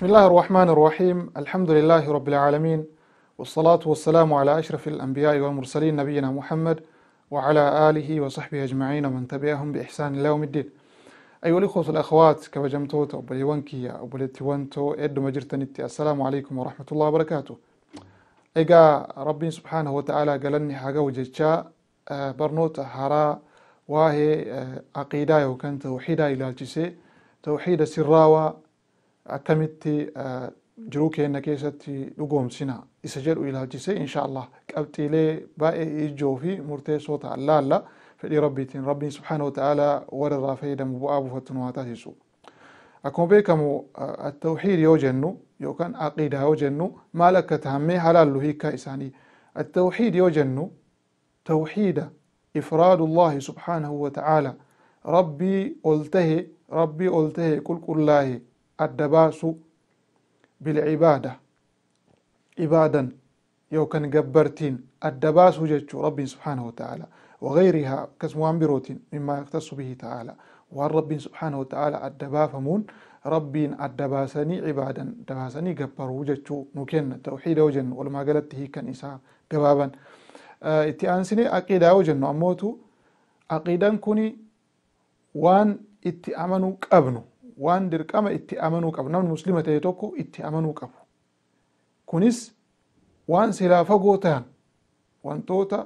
بسم الله الرحمن الرحيم الحمد لله رب العالمين والصلاة والسلام على أشرف الأنبياء والمرسلين نبينا محمد وعلى آله وصحبه أجمعين ومن تبعهم بإحسان الله يوم الدين أيها الإخوة والأخوات كما جمتوت أبلي ونكي أبلي تونتو إدو مجرتنتي السلام عليكم ورحمة الله وبركاته إيقا ربي سبحانه وتعالى قالني حاجة وجدشا آه، برنوت حرا واهي آه، عقيدة وكان توحيدة إلى الجسي توحيد سراوة akkamitti jiruu keenya keessatti dhugoomsina isa jedhu ilaalchise insha allah qabxiilee baay'ee ijoo fi murteessoo ta'an laalla fedhii rabbiitiin rabbiin subhaana wa ta'aalaa wararraa fayyadamu bu'aa buufattu nu haa taasisu akkuma beekamu attawxiid yoo jennu yookaan aqiidaa yoo jennu maal akka tahammee halaallu hiikkaa isaanii attawxiid yoo jennu tawxiida ifraadu allahi subhaanahu wa ta'aalaa rabbii ol tahe rabbii ol tahe qulqullaa'e الدباس بالعبادة عبادا يو كان قبرتين الدباس جج رب سبحانه وتعالى وغيرها كسموان بروتين مما يختص به تعالى والرب سبحانه وتعالى الدبا فمون ربي الدباسني عبادا دباسني قبر وجج نكن توحيد وجن ولما قالت هي كان إساء قبابا itti آه، أقيدا وجن yoo أقيدا كوني وان kuni waan وان درقما اتي امنو قب نم مسلمه تيتوكو اتي امنو قب كونيس وان سلا فغوتان وان توتا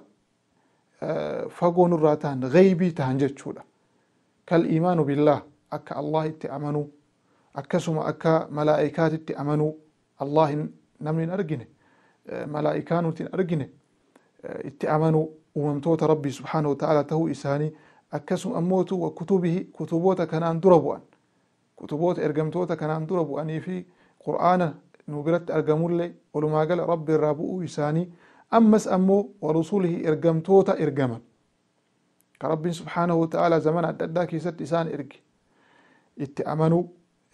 فغون راتان غيبي تان جچودا كل ايمان بالله اك الله اتي امنو اكسما اك ملائكات اتي امنو الله نم نرجن ملائكان اتي نرجن اتي امنو وممتوت ربي سبحانه وتعالى تهو اساني اكسم اموت وكتبه كتبوتا كان دربوان كتبوت ارقمتوتا كان اندربو اني في قرآن نوبرت ارجمولي اللي ولما قال ربي الرابو يساني امس امو ورسوله ارقمتوتا ارجما كرب سبحانه وتعالى زمان عددا كيست إسان إرقي اتأمنوا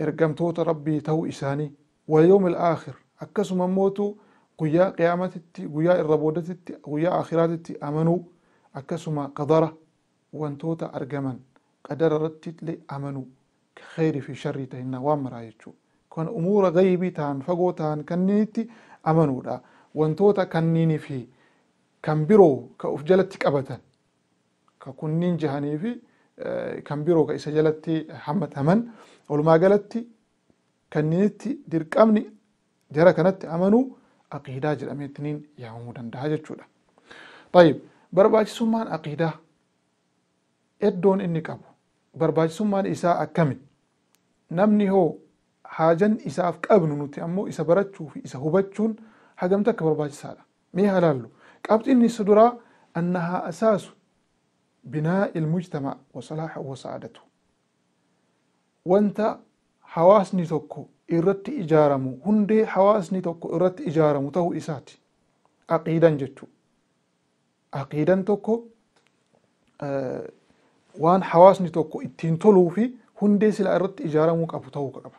إرقمتوت ربي تو إساني واليوم الآخر أكسوا موتو قيا قيامتي قيا الربودتي قيا آخراتتي أمنوا أكسوا قدرة وانتوت أرقما قدر رتت لي أمنوا khayrii fi sharrii ta'inna waan maraa jechuudha. Kan umuura gaybii fagoo amanuudha. Wantoota fi kan biroo ka of jalatti qabatan ka kunniin jahanii fi kan biroo isa jalatti hammataman walumaa galatti dirqamni jara kanatti amanuu aqiidaa jedhameetti niin yaamamuu danda'a jechuudha. Taayib barbaachisummaan aqiidaa eddoon inni qabu barbaachisummaan isaa akkami? namni hoo haajan isaaf qabnu nuti ammoo isa barachuu fi isa hubachuun hagamta akka barbaachisaadha. Mee halaallu qabxiin isa duraa annahaa asaasu binaa ilmujtamaa wasalaaxa wasaadatu. Wanta hawaasni tokko irratti ijaaramu hundee hawaasni tokko irratti ijaaramu ta'uu isaati. Aqiidan jechuudha. Aqiidan tokko eh, waan hawaasni tokko ittiin toluu fi hundee silaa irratti ijaaramuu qabu ta'uu qaba.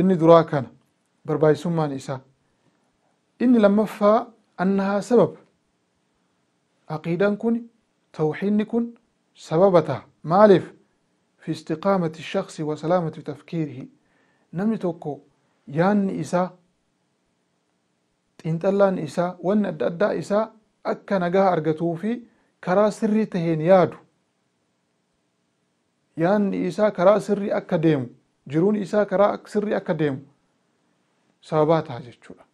Inni duraa kana barbaachisummaan isaa. Inni lammaffaa annahaa sabab Aqiidaan kun tawxiidni kun sababa ta'a. Maaliif? Fi istiqaamati shakhsi wasalaamati salaamati Namni tokko yaanni isaa xiinxallaan isaa waan adda addaa isaa akka nagaa argatuu fi karaa sirrii taheen yaadu yaadni isaa karaa sirrii akka deemu jiruun isaa karaa sirrii akka deemu sababaa ta'a jechuudha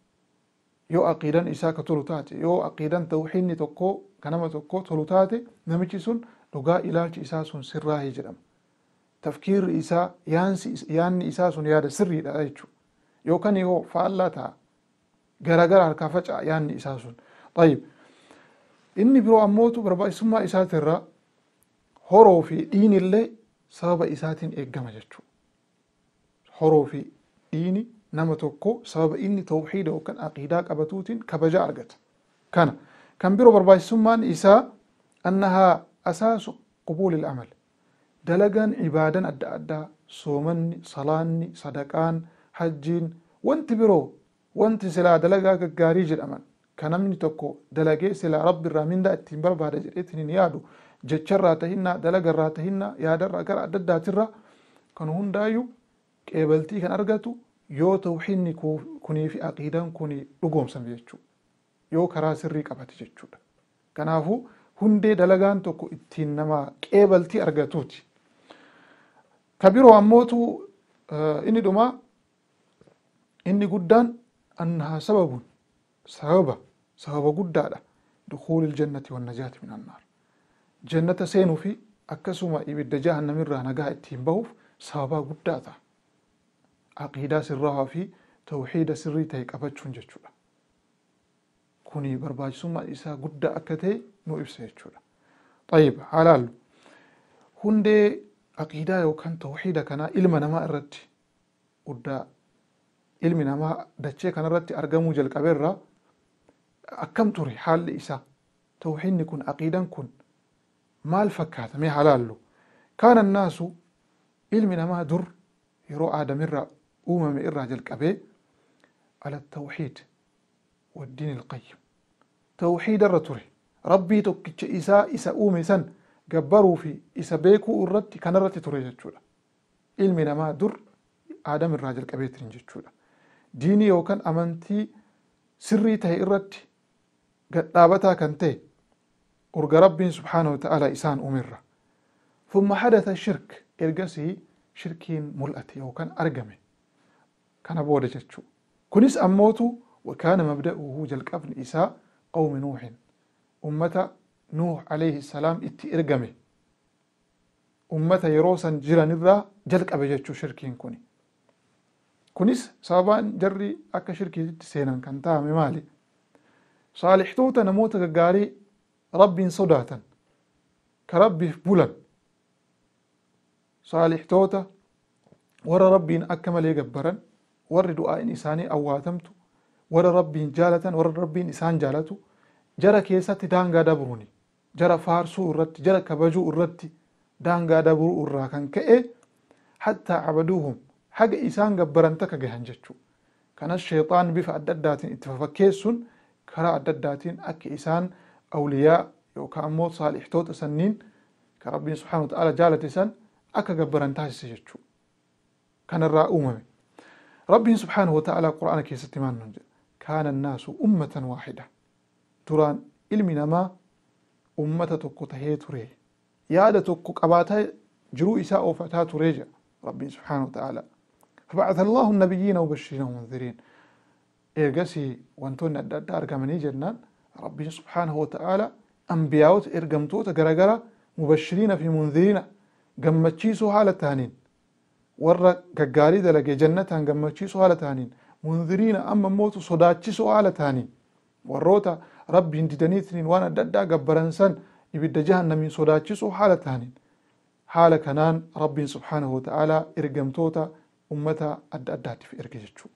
yoo aqiidan isaa ka tolu taate yoo aqiidan tawxiidni tokko ka nama tokko tolu taate namichi sun dhugaa ilaalchi isaa sun sirraahi jedhama tafkiirri isaa yaanni isaa sun yaada sirriidha jechuudha yookaan yoo faallaa ta'a garaagara harkaa faca'a yaanni isaa sun inni biroo ammootu barbaachisummaa isaatirra horoo fi dhiin sababa isaatiin eegama jechuudha horoo fi dhiini nama tokko sababa inni tawxiida yookaan aqiidaa qabatuutiin kabaja argata kana kan biroo barbaachisummaan isaa annahaa asaasu qubuuli amal dalagaan cibaadan adda adda soomanni salaanni sadaqaan hajjiin wanti biroo wanti silaa dalagaa gaggaarii jedhaman kanamni namni tokko dalagee silaa rabbi irraa ittiin barbaada jedheetiin hin yaadu jecharraa tahinna dalagarraa tahinna yaadarraa gara adda kan hundaayyuu qeebaltii kan argatu yoo tawxiinni hini fi aqiidaan kunii dhugoomsame jechuudha yoo karaa sirrii qabate jechuudha kanaafuu hundee dalagaan tokko ittiin nama qeebaltii argatuuti ka biroo ammootu eh, inni dhumaa inni guddaan annahaa sababun sababa sababa guddaadha dukuulil jannati wannajaati min jannata seenuu fi akkasuma ibidda jahannamirraa nagaa ittiin bahuuf sababa guddaa ta'a. Aqiidaa sirraa fi tawxiida sirrii ta'e qabachuun jechuudha. Kuni barbaachisummaan isaa guddaa akka ta'e nu ibsa jechuudha. طيب halaallu hundee aqiidaa yookaan tawxiida kanaa ilma namaa irratti guddaa ilmi namaa dachee kanarratti argamuu jalqabeerra akkam ture haalli isaa tawxiidni kun aqiidan kun مال fakkaata mee halaallu kaana annaasu ilmi namaa dur yeroo aadam irra uumame irraa jalqabee ala tawxiid waddiin ilqayyim tawxiida irra ture rabbii tokkicha isaa isa uume san gabbaruu fi isa beekuu irratti kana irratti ture jechuudha ilmi namaa dur aadam irraa jalqabeetiin jechuudha diinii yookaan amantii sirrii ta'e irratti gadhaabataa kan ta'e urga rabbiin subxaanahu wa ta'ala isaan umirra humma hadata shirk ergasii shirkiin mul'ate yookaan argame kana booda jechu kunis ammootu wakaana mabda'uhu jalqabni isaa qawmi nuuxin ummata nuux alayhi salaam itti ergame ummata yeroo san jiranirraa jechu jechuu shirkiin kuni kunis sababaan jarri akka shirkii seenan kan taa'ame maali saalixtoota namoota gaggaarii Rabbiin sodaatan ka bulan saalixtoota warra rabbiin akka malee gabbaran warri du'aa'iin isaanii awwaatamtu warra rabbiin jaalatan warra rabbiin isaan jaalatu jara keessatti daangaa dabruuni jara faarsuu irratti jara kabajuu irratti daangaa dabruu irraa kan ka'e hattaa cabaduuhum haga isaan gabbaran takka gahan kana kanas bifa adda addaatiin itti fafakkeessuun karaa adda addaatiin akka isaan أولياء يو كامو صالح توت سنين كربي سبحانه وتعالى جالت سن أكا قبران كان الراء أممي ربي سبحانه وتعالى قرآن كي ستمان كان الناس أمة واحدة تران إلمي نما أمة تكتهي تريه يادة كقباتا جرو إساء وفتاة تريجا ربي سبحانه وتعالى فبعث الله النبيين وبشرين ومنذرين إيه قسي وانتون أدار كمني جنان ربي سبحانه وتعالى أنبياءوت إرقمتوت قرقرة مبشرين في منذرين قمتشيسو حالة تانين ورّا ققاري دلقي جنة قمتشيسو حالة تانين منذرين أما موت صداتشيسو حالة تانين warroota rabbiin didaniitiin waan adda addaa gabbaransan ibidda jahannamiin sodaachisu haala taaniin haala kanaan rabbiin subhaanahu wa ta'aalaa ergamtoota ummata adda addaatiif erge jechuudha.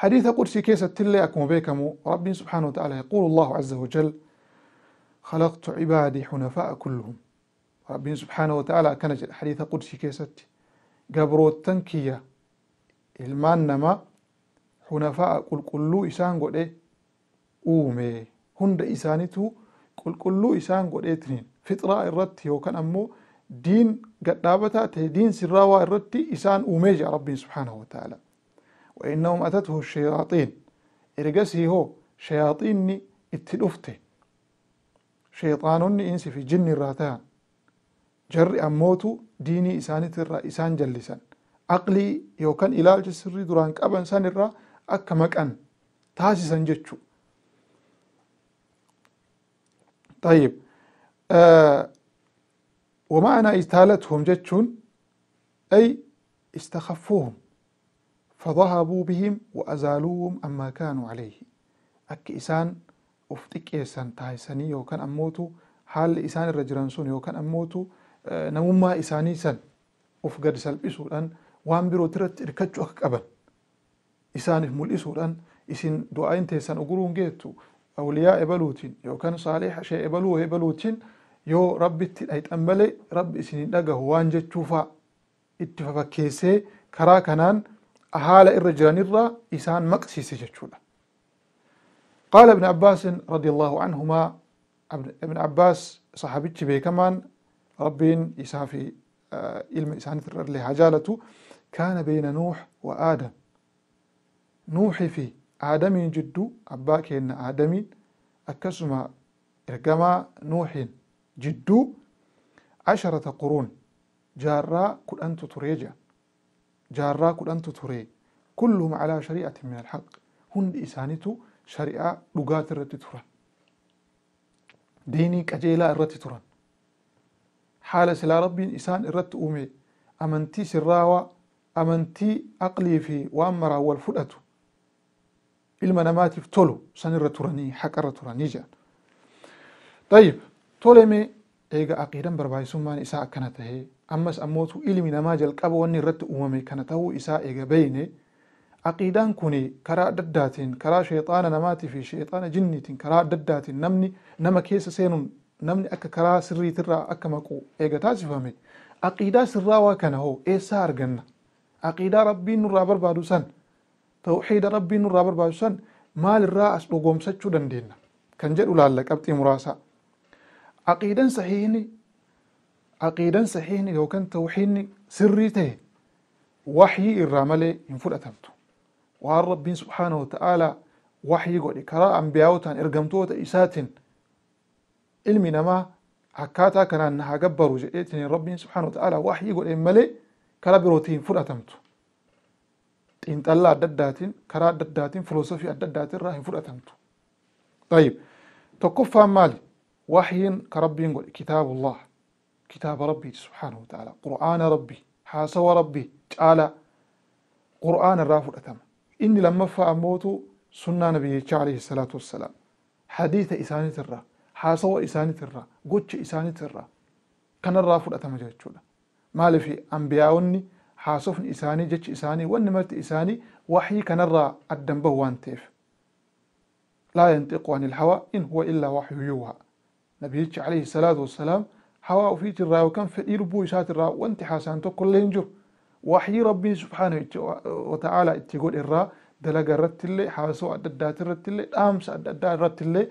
hadiisa qudsii keessatti illee akkuma beekamu rabbiin subxaana wa ta'ala yaquulu allahu caza wajal khalaqtu cibaadii xunafa'a kulluhum rabbiin subxaana wa ta'ala akkana jedha hadiisa qudsii keessatti gabroottan kiyya ilmaan namaa xunafaa'a qulqulluu isaan godhe uume hunda isaanitu qulqulluu isaan godheetiniin fixraa irratti yookaan ammoo diin gadhaabataa ta'e diin sirraawaa irratti isaan uumee jira rabbiin subxaanahu wa ta'ala وإنهم أتته الشياطين إرقسي هو شياطيني اتلوفته شيطانوني إنسي في جن الراتان جر أموتو ديني إسانة الرئيسان إسان جلسا يو يوكان إلال جسر دران قبن سان الرا أكا مكان تاسسا جتشو طيب آه ومعنى استالتهم جتشون أي استخفوهم فضهبوا بهم وأزالوهم أما كانوا عليه أك إسان ufxiqqeessan taasisanii yookaan ammootu haalli isaan irra jiran sun yookaan ammootu namummaa isaanii san of gad salphisuudhaan waan birooti irratti hirkachuu akka qaban isaaniif mul'isuudhaan isin du'aayin teessan uguruun geettu awliyaa ebaluutiin yookaan saaliha shee ebaluu ebaluutiin yoo rabbitti dhayxan malee rabbi isiniin dhagahu waan jechuufaa itti fafakkeessee karaa kanaan ahaala irra jiranirraa isaan maqsiise jechuudha qaala ibn abbaasin radiallahu anhumaa ibn abbaas sahabichi beekamaan rabbiin isaa fi eh, ilma isaanit irra illee hajaalatu kaana beyna nuux wa aadam nuuxi fi aadamiin jiddu abbaa keenna aadamiin akkasuma ergamaa nuuxiin jidduu asharata quruun jaarraa kudhantu turee jedha جارا أنت تري كلهم على شريعة من الحق هند إسانتو شريعة لغات الرتي توران ديني قجيلا الرتي توران حال سلا ربي إسان الرت أمي أمنتي سراوة أمنتي أقلي في وأمرا والفلأتو إلما نماتي تولو سن الرتوراني حق الرتوراني جان طيب تولمي إيغا أقيدا برباي سمان إساء كانت هي ammas ammootu ilmi namaa jalqaba wanni irratti uumame kana ta'uu isaa ega beeyne aqiidaan kuni karaa adda karaa sheexaana namaatii fi sheexaana jinniitiin karaa adda namni nama keessa seenuun namni akka karaa sirriitirraa akka maqu eega taasifame aqiidaa sirraawaa kana hoo eessaa arganna aqiidaa rabbiin nurraa barbaadu san tawxiida rabbiin nurraa barbaadu san maalirraa as dhogoomsachuu dandeenya kan jedhu laalla qabxii muraasaa aqiidan عقيدان صحيحني لو كان توحيدني سري تهي وحي الراملي ينفر أتمتو وعن رب سبحانه وتعالى وحي قولي كرا أنبياوتان إرقمتوة إساتن علمي نما حكاتا كان أنها قبروا جئتني رب سبحانه وتعالى وحي قولي ملي كرا بروتين فر أتمتو إن تلا دداتين كرا دداتين فلسفي الدداتين راهن فر أتمتو طيب تكفى مالي وحي كرب كتاب الله كتاب ربي سبحانه وتعالى قرآن ربي حاسو ربي تعالى قرآن الرافو الأتم إني لما فأموت سنة نبي عليه الصلاة والسلام حديث إسانة الرا حاسو إسانة الرا قوتش إسانة الرا كان الرافو الأتم جاتشولا مال في أنبياء حاسوف إساني جتش إساني ونمت إساني وحي كان الرا الدنبه وانتيف لا ينطق عن الهوى إن هو إلا وحي يوها نبي عليه الصلاة والسلام هوا وفيت الرا وكان فدير بو يسات الرا وانت حسانتو كلين جر وحي ربي سبحانه وتعالى تقول الرا دلق الرت اللي حاسو أددات الرت اللي أمس أددات الرت اللي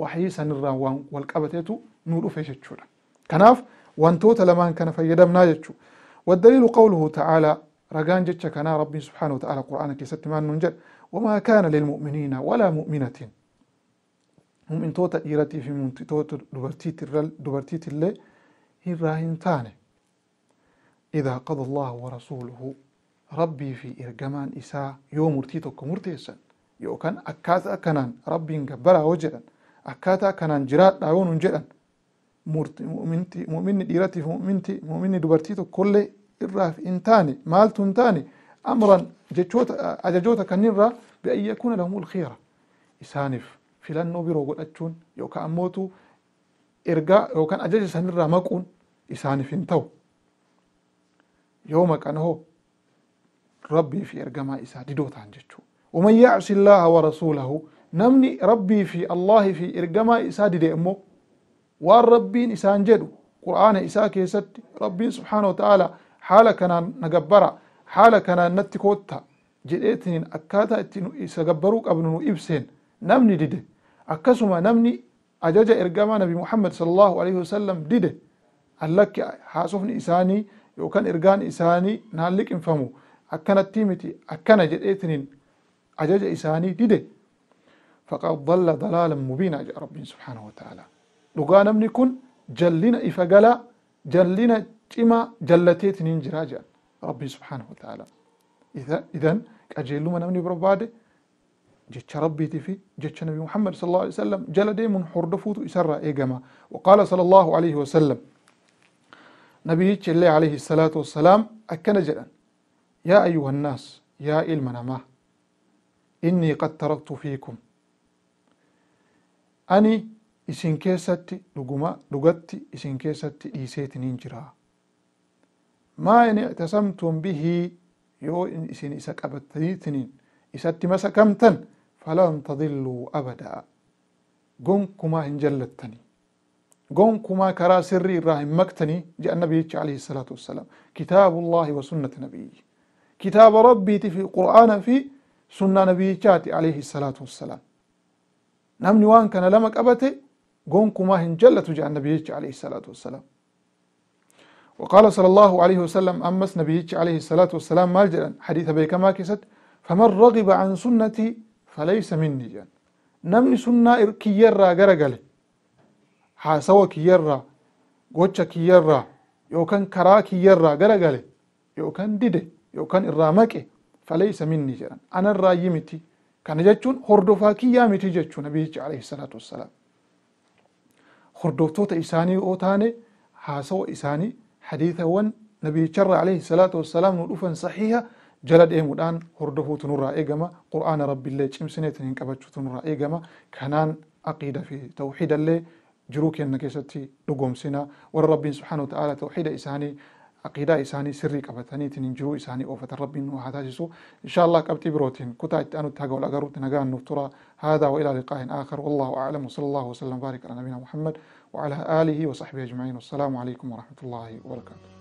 وحي سن الرا والقبتيتو نور فيش الشورة كناف وانتوت لمان كان في فيدمنا يتشو والدليل قوله تعالى رجان جتش كنا ربي سبحانه وتعالى قرآن كيست ما ننجر وما كان للمؤمنين ولا مؤمنة هم انتو تأيرتي إيرتي في منتي توتا دبرتيت اللي الراهنتان إذا قضى الله ورسوله ربي في إرجمان إساء يوم مرتيتك مرتيسا يوكان أكاتا كنان ربي نقبلا وجدا أكاتا كنان جرات لعون جدا مؤمنتي مؤمن ديرتي مؤمنتي مؤمن دبرتيتو كل الراف انتاني مالت تاني أمرا جتشوتا أججوتا كنيرا بأن يكون لهم الخيرة إسانف filannoo يو كان موتو ammoo يو كان ajaja sanirraa maquun isaaniif hin ta'u yooma kan hoo rabbii fi ergamaa isaa didoo ta'an jechuudha. Waman yacsi Allaha wa rasuulahu namni rabbii fi Allahi fi ergamaa isaa dide immoo waan rabbiin isaan jedhu qur'aana isaa keessatti rabbiin subhaanahu wa ta'aala haala kanaan na gabbara haala kanaan natti kootta jedheetiniin akkaataa ittiin isa gabbaruu qabnu nu ibseen namni dide akkasuma namni ajaja ergamaa nabi Muhammad sallallahu alaihi wasallam dide allakki haasofni isaanii yookaan ergaan isaanii naan liqinfamu akkanatti miti akkana jedheetiniin ajaja isaanii dide faqad dalla dalaalan mubiinaa jedha rabbiin subhaanahu wataaalaa dhugaa namni kun jallina ifa galaa jallina cimaa jallateetiniin jiraa jedhan rabbiin subhaanahu wataaalaa idan qajeelluma namni barbaade جتش ربي في جتش نبي محمد صلى الله عليه وسلم جلدي من حردفوت إسرى إيجما وقال صلى الله عليه وسلم نبي الله عليه الصلاة والسلام أكنجلا يا أيها الناس يا المنامة إني قد تركت فيكم أني إسنكيساتي لغما لغتي إسنكيساتي إيسيتي نينجرا ما إن اعتسمتم به يو إن إسن إساك أبتنيتنين إساتي مسا كمتن فلن تضلوا أبدا قنكما إن جلتني قومكما كرا سري إبراهيم مكتني جاء النبي عليه الصلاة والسلام كتاب الله وسنة نبيه كتاب ربي في قرآن في سنة نبي عليه الصلاة والسلام نمني نوان كان لمك أبتي كما هنجلة جاء النبي عليه الصلاة والسلام وقال صلى الله عليه وسلم أمس نبي عليه الصلاة والسلام مالجلا حديث بيك ما كست فمن رغب عن سنتي فليس مني جان نمني سنة إركي يرى قرقلي haasawa kiyyarra gocha kiyyarra yookan karaa kiyyarra garagale yookan dide yookan irraa maqe faleysa minni jedhan anarraa yi miti kana jechuun hordofaa kiyyaa miti jechuu nabiyyichi alayhi salaatu wassalaam hordoftoota isaanii oo taane haasawa isaanii hadiithawwan nabiyicharra alayhi salaatu wassalaam nu dhufan saxiiha jala deemuudhaan hordofuutu nurraa eegama qur'aana rabbiillee cimsineetin hin qabachuutu nurraa eegama kanaan aqiida fi tawxiidallee جروك النكيستي لقوم سنا والرب سبحانه وتعالى توحيد إساني عقيدة إساني سري كبتاني تنين جرو إساني أوفة الرب وهذا إن شاء الله كبتي بروتين كتا أنو تهجو الأقارو تنقان نفترى هذا وإلى لقاء آخر والله أعلم وصلى الله وسلم بارك على نبينا محمد وعلى آله وصحبه أجمعين والسلام عليكم ورحمة الله وبركاته